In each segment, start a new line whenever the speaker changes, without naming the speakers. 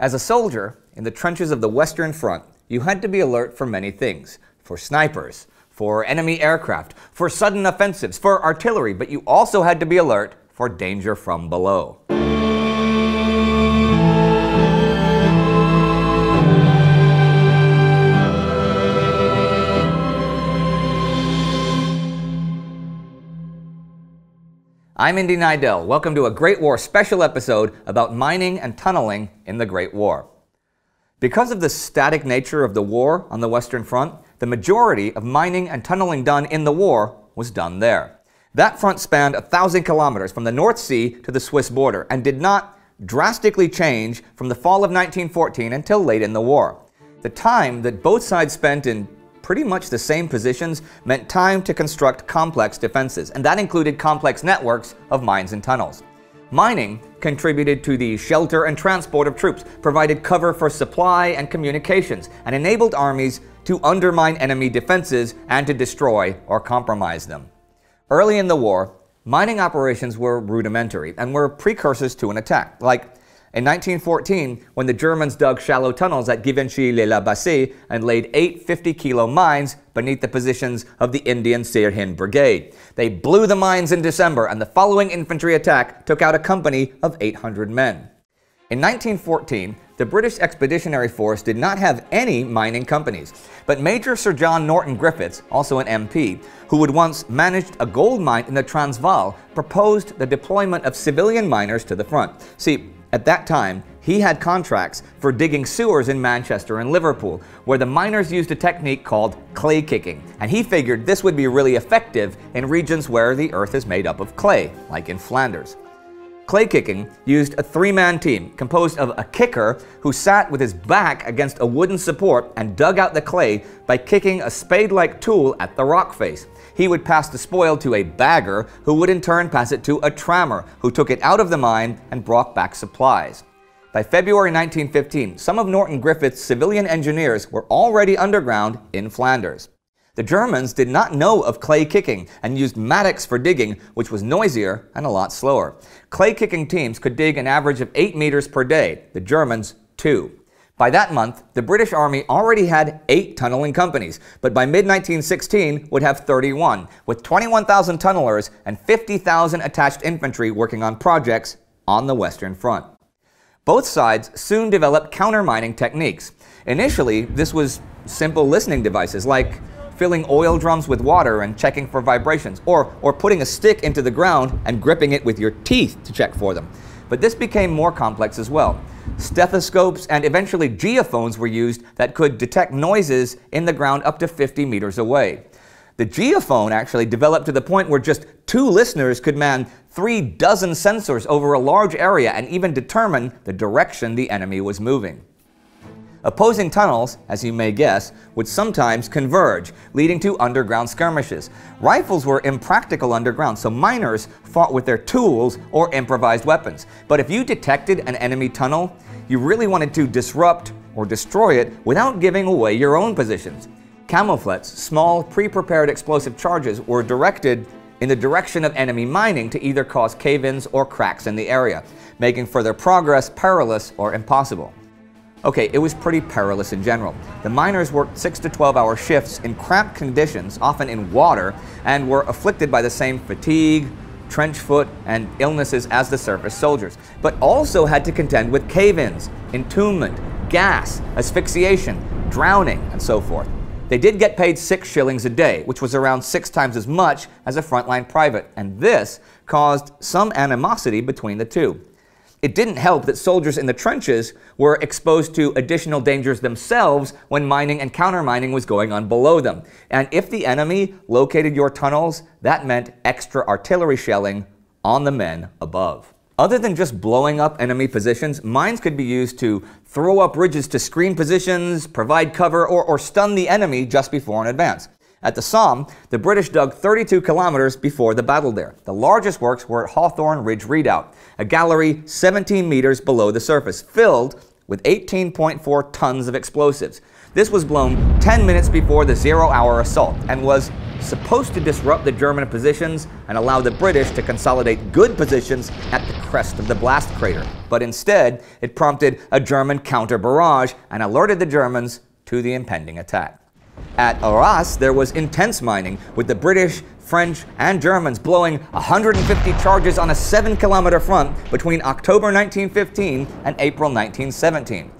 As a soldier, in the trenches of the Western Front, you had to be alert for many things for snipers, for enemy aircraft, for sudden offensives, for artillery, but you also had to be alert for danger from below. I'm Indy Nidell. Welcome to a Great War special episode about mining and tunneling in the Great War. Because of the static nature of the war on the Western Front, the majority of mining and tunneling done in the war was done there. That front spanned 1,000 kilometers from the North Sea to the Swiss border and did not drastically change from the fall of 1914 until late in the war. The time that both sides spent in pretty much the same positions meant time to construct complex defenses, and that included complex networks of mines and tunnels. Mining contributed to the shelter and transport of troops, provided cover for supply and communications, and enabled armies to undermine enemy defenses and to destroy or compromise them. Early in the war, mining operations were rudimentary and were precursors to an attack, like in 1914, when the Germans dug shallow tunnels at Givenchy-les-Abbasies and laid eight 50-kilo mines beneath the positions of the Indian Sirhin Brigade. They blew the mines in December, and the following infantry attack took out a company of 800 men. In 1914, the British Expeditionary Force did not have any mining companies, but Major Sir John Norton Griffiths, also an MP, who had once managed a gold mine in the Transvaal, proposed the deployment of civilian miners to the front. See, at that time, he had contracts for digging sewers in Manchester and Liverpool, where the miners used a technique called clay kicking, and he figured this would be really effective in regions where the earth is made up of clay, like in Flanders clay kicking used a three man team composed of a kicker who sat with his back against a wooden support and dug out the clay by kicking a spade like tool at the rock face. He would pass the spoil to a bagger, who would in turn pass it to a trammer, who took it out of the mine and brought back supplies. By February 1915, some of Norton Griffith's civilian engineers were already underground in Flanders. The Germans did not know of clay kicking and used mattocks for digging, which was noisier and a lot slower. Clay kicking teams could dig an average of 8 meters per day, the Germans, 2. By that month, the British Army already had eight tunneling companies, but by mid 1916 would have 31, with 21,000 tunnelers and 50,000 attached infantry working on projects on the Western Front. Both sides soon developed countermining techniques. Initially, this was simple listening devices like filling oil drums with water and checking for vibrations, or, or putting a stick into the ground and gripping it with your teeth to check for them. But this became more complex as well. Stethoscopes and eventually geophones were used that could detect noises in the ground up to 50 meters away. The geophone actually developed to the point where just two listeners could man three dozen sensors over a large area and even determine the direction the enemy was moving. Opposing tunnels, as you may guess, would sometimes converge, leading to underground skirmishes. Rifles were impractical underground, so miners fought with their tools or improvised weapons. But if you detected an enemy tunnel, you really wanted to disrupt or destroy it without giving away your own positions. Camouflets, small, pre-prepared explosive charges, were directed in the direction of enemy mining to either cause cave-ins or cracks in the area, making further progress perilous or impossible. Okay, it was pretty perilous in general. The miners worked 6 to 12 hour shifts in cramped conditions, often in water, and were afflicted by the same fatigue, trench foot, and illnesses as the surface soldiers, but also had to contend with cave ins, entombment, gas, asphyxiation, drowning, and so forth. They did get paid six shillings a day, which was around six times as much as a frontline private, and this caused some animosity between the two. It didn't help that soldiers in the trenches were exposed to additional dangers themselves when mining and countermining was going on below them. And if the enemy located your tunnels, that meant extra artillery shelling on the men above. Other than just blowing up enemy positions, mines could be used to throw up ridges to screen positions, provide cover, or, or stun the enemy just before an advance. At the Somme, the British dug 32 kilometers before the battle there. The largest works were at Hawthorne Ridge Redoubt, a gallery 17 meters below the surface, filled with 18.4 tons of explosives. This was blown 10 minutes before the zero-hour assault and was supposed to disrupt the German positions and allow the British to consolidate good positions at the crest of the blast crater. But instead, it prompted a German counter barrage and alerted the Germans to the impending attack. At Arras, there was intense mining, with the British, French, and Germans blowing 150 charges on a 7 kilometer front between October 1915 and April 1917.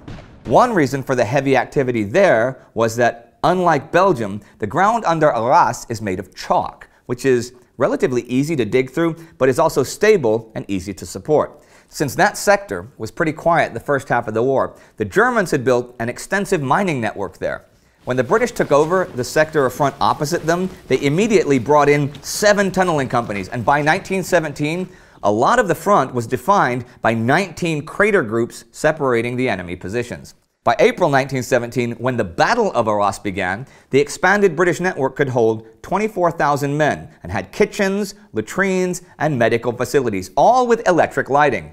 One reason for the heavy activity there was that, unlike Belgium, the ground under Arras is made of chalk, which is relatively easy to dig through, but is also stable and easy to support. Since that sector was pretty quiet the first half of the war, the Germans had built an extensive mining network there. When the British took over the sector of front opposite them, they immediately brought in seven tunneling companies, and by 1917, a lot of the front was defined by 19 crater groups separating the enemy positions. By April 1917, when the Battle of Arras began, the expanded British network could hold 24,000 men and had kitchens, latrines, and medical facilities, all with electric lighting.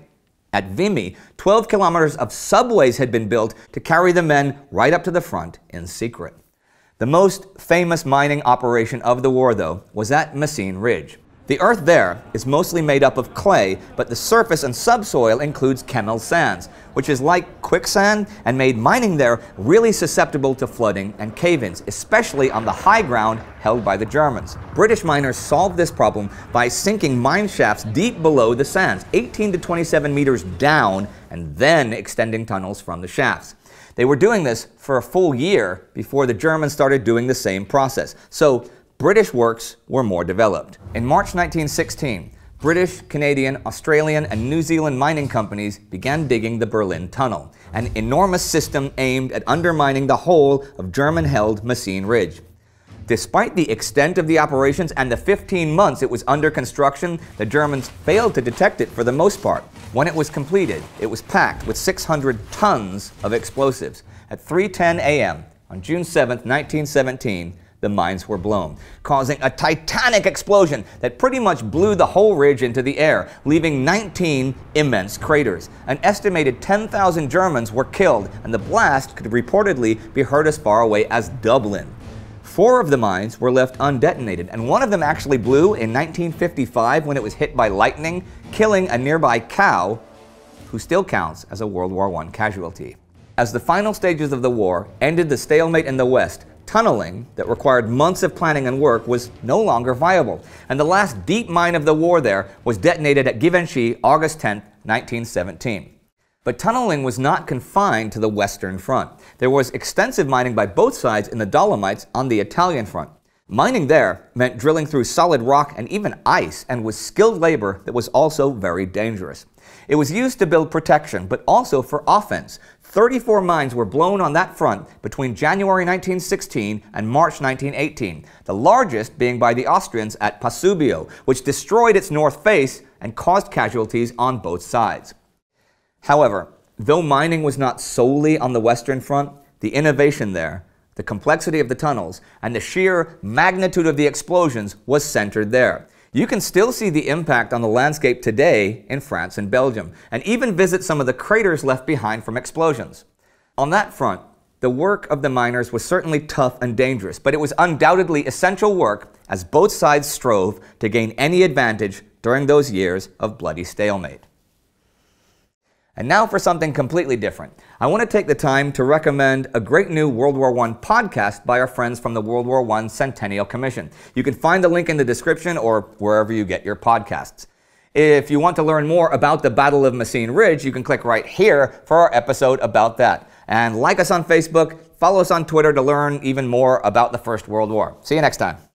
At Vimy, 12 kilometers of subways had been built to carry the men right up to the front in secret. The most famous mining operation of the war, though, was at Messine Ridge. The earth there is mostly made up of clay, but the surface and subsoil includes Kemmel sands, which is like quicksand and made mining there really susceptible to flooding and cave ins, especially on the high ground held by the Germans. British miners solved this problem by sinking mine shafts deep below the sands, 18 to 27 meters down, and then extending tunnels from the shafts. They were doing this for a full year before the Germans started doing the same process. So British works were more developed. In March 1916, British, Canadian, Australian, and New Zealand mining companies began digging the Berlin Tunnel, an enormous system aimed at undermining the whole of German-held Messine Ridge. Despite the extent of the operations and the 15 months it was under construction, the Germans failed to detect it for the most part. When it was completed, it was packed with 600 tons of explosives. At 3:10 a.m. on June 7, 1917, the mines were blown, causing a titanic explosion that pretty much blew the whole ridge into the air, leaving 19 immense craters. An estimated 10,000 Germans were killed, and the blast could reportedly be heard as far away as Dublin. Four of the mines were left undetonated, and one of them actually blew in 1955 when it was hit by lightning, killing a nearby cow, who still counts as a World War I casualty. As the final stages of the war ended the stalemate in the West, tunneling that required months of planning and work was no longer viable, and the last deep mine of the war there was detonated at Givenchy August 10, 1917. But tunneling was not confined to the Western Front. There was extensive mining by both sides in the Dolomites on the Italian front. Mining there meant drilling through solid rock and even ice and was skilled labor that was also very dangerous. It was used to build protection, but also for offense. 34 mines were blown on that front between January 1916 and March 1918, the largest being by the Austrians at Pasubio, which destroyed its north face and caused casualties on both sides. However, though mining was not solely on the Western Front, the innovation there, the complexity of the tunnels, and the sheer magnitude of the explosions was centered there. You can still see the impact on the landscape today in France and Belgium, and even visit some of the craters left behind from explosions. On that front, the work of the miners was certainly tough and dangerous, but it was undoubtedly essential work as both sides strove to gain any advantage during those years of bloody stalemate. And now for something completely different. I want to take the time to recommend a great new World War I podcast by our friends from the World War I Centennial Commission. You can find the link in the description or wherever you get your podcasts. If you want to learn more about the Battle of Messine Ridge, you can click right here for our episode about that. And like us on Facebook, follow us on Twitter to learn even more about the First World War. See you next time.